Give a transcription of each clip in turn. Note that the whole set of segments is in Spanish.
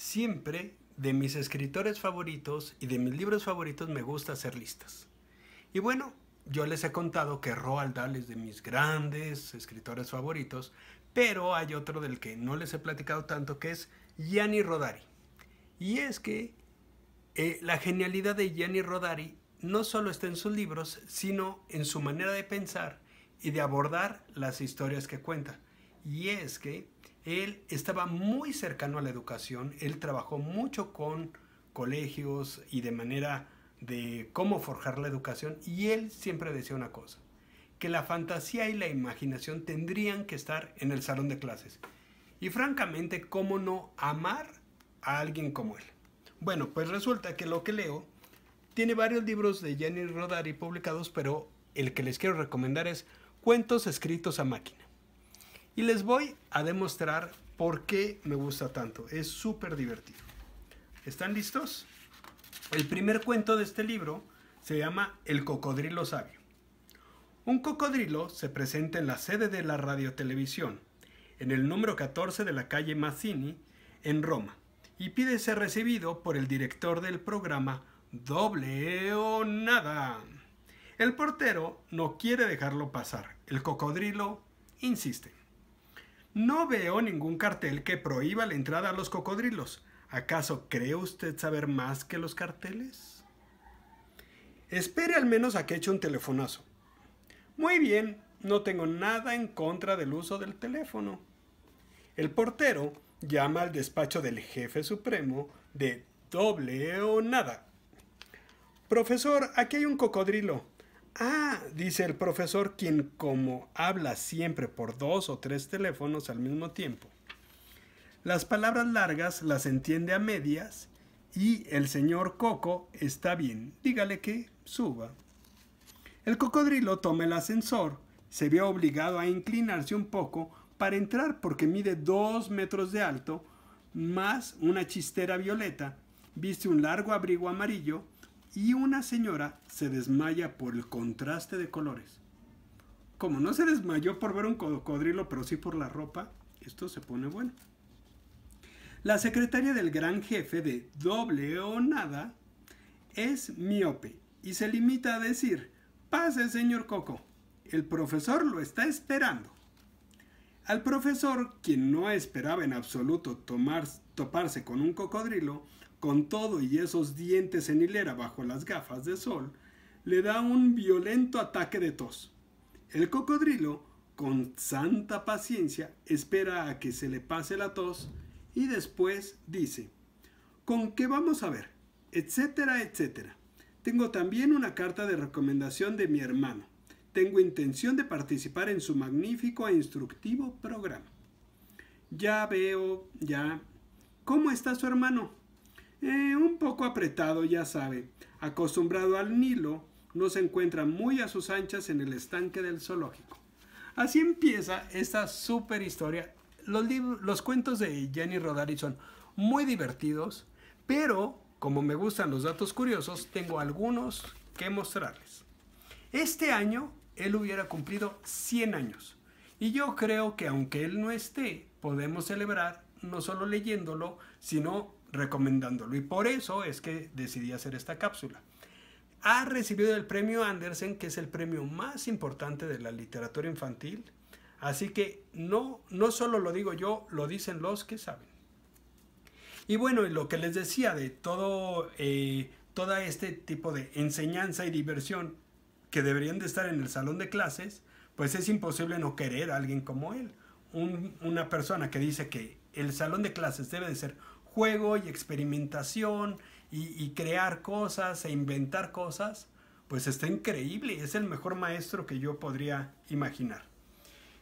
Siempre de mis escritores favoritos y de mis libros favoritos me gusta hacer listas. Y bueno, yo les he contado que Roald Dahl es de mis grandes escritores favoritos, pero hay otro del que no les he platicado tanto que es Gianni Rodari. Y es que eh, la genialidad de Gianni Rodari no solo está en sus libros, sino en su manera de pensar y de abordar las historias que cuenta. Y es que él estaba muy cercano a la educación, él trabajó mucho con colegios y de manera de cómo forjar la educación y él siempre decía una cosa, que la fantasía y la imaginación tendrían que estar en el salón de clases. Y francamente, ¿cómo no amar a alguien como él? Bueno, pues resulta que lo que leo tiene varios libros de Jenny Rodari publicados, pero el que les quiero recomendar es Cuentos escritos a máquina. Y les voy a demostrar por qué me gusta tanto. Es súper divertido. ¿Están listos? El primer cuento de este libro se llama El cocodrilo sabio. Un cocodrilo se presenta en la sede de la radiotelevisión, en el número 14 de la calle Mazzini, en Roma, y pide ser recibido por el director del programa Doble o Nada. El portero no quiere dejarlo pasar. El cocodrilo insiste. No veo ningún cartel que prohíba la entrada a los cocodrilos. ¿Acaso cree usted saber más que los carteles? Espere al menos a que eche un telefonazo. Muy bien, no tengo nada en contra del uso del teléfono. El portero llama al despacho del jefe supremo de doble o nada. Profesor, aquí hay un cocodrilo. Ah, dice el profesor, quien como habla siempre por dos o tres teléfonos al mismo tiempo. Las palabras largas las entiende a medias y el señor Coco está bien. Dígale que suba. El cocodrilo toma el ascensor. Se vio obligado a inclinarse un poco para entrar porque mide dos metros de alto, más una chistera violeta. Viste un largo abrigo amarillo y una señora se desmaya por el contraste de colores. Como no se desmayó por ver un cocodrilo, pero sí por la ropa, esto se pone bueno. La secretaria del gran jefe de doble o nada es miope y se limita a decir, pase señor Coco, el profesor lo está esperando. Al profesor, quien no esperaba en absoluto tomar, toparse con un cocodrilo, con todo y esos dientes en hilera bajo las gafas de sol, le da un violento ataque de tos. El cocodrilo, con santa paciencia, espera a que se le pase la tos y después dice, ¿con qué vamos a ver? Etcétera, etcétera. Tengo también una carta de recomendación de mi hermano. Tengo intención de participar en su magnífico e instructivo programa. Ya veo, ya. ¿Cómo está su hermano? Eh, un poco apretado, ya sabe. Acostumbrado al Nilo, no se encuentra muy a sus anchas en el estanque del zoológico. Así empieza esta super historia. Los, los cuentos de Jenny Rodari son muy divertidos, pero como me gustan los datos curiosos, tengo algunos que mostrarles. Este año él hubiera cumplido 100 años. Y yo creo que aunque él no esté, podemos celebrar no solo leyéndolo, sino recomendándolo. Y por eso es que decidí hacer esta cápsula. Ha recibido el premio Andersen, que es el premio más importante de la literatura infantil. Así que no, no solo lo digo yo, lo dicen los que saben. Y bueno, lo que les decía de todo, eh, todo este tipo de enseñanza y diversión que deberían de estar en el salón de clases, pues es imposible no querer a alguien como él. una persona que dice que el salón de clases debe de ser juego y experimentación y, crear cosas e inventar cosas, pues está increíble, es el mejor maestro que yo podría imaginar.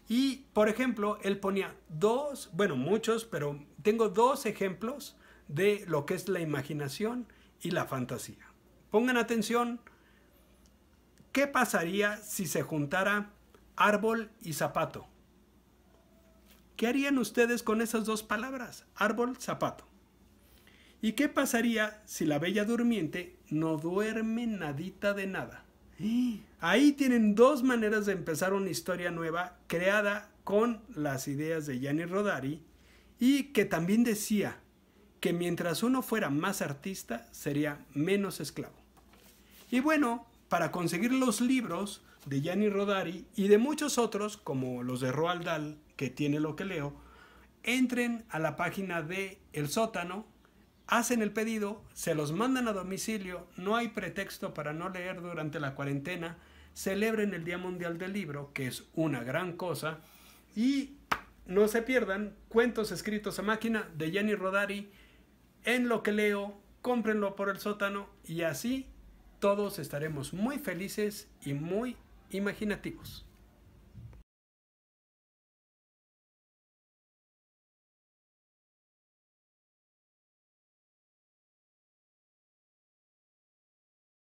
Y, por ejemplo, él ponía dos, bueno, muchos, pero tengo dos ejemplos de lo que es la imaginación y la fantasía. Pongan atención, ¿qué pasaría si se juntara árbol y zapato? ¿Qué harían ustedes con esas dos palabras? Árbol, zapato. ¿Y qué pasaría si la Bella Durmiente no duerme nadita de nada? Ahí tienen dos maneras de empezar una historia nueva creada con las ideas de Gianni Rodari y que también decía que mientras uno fuera más artista sería menos esclavo. Y bueno, para conseguir los libros de Gianni Rodari y de muchos otros, como los de Roald Dahl, que tiene lo que leo, entren a la página de El Sótano, hacen el pedido, se los mandan a domicilio, no hay pretexto para no leer durante la cuarentena, celebren el Día Mundial del Libro, que es una gran cosa, y no se pierdan Cuentos escritos a máquina de Jenny Rodari, en lo que leo, cómprenlo por el sótano y así todos estaremos muy felices y muy imaginativos.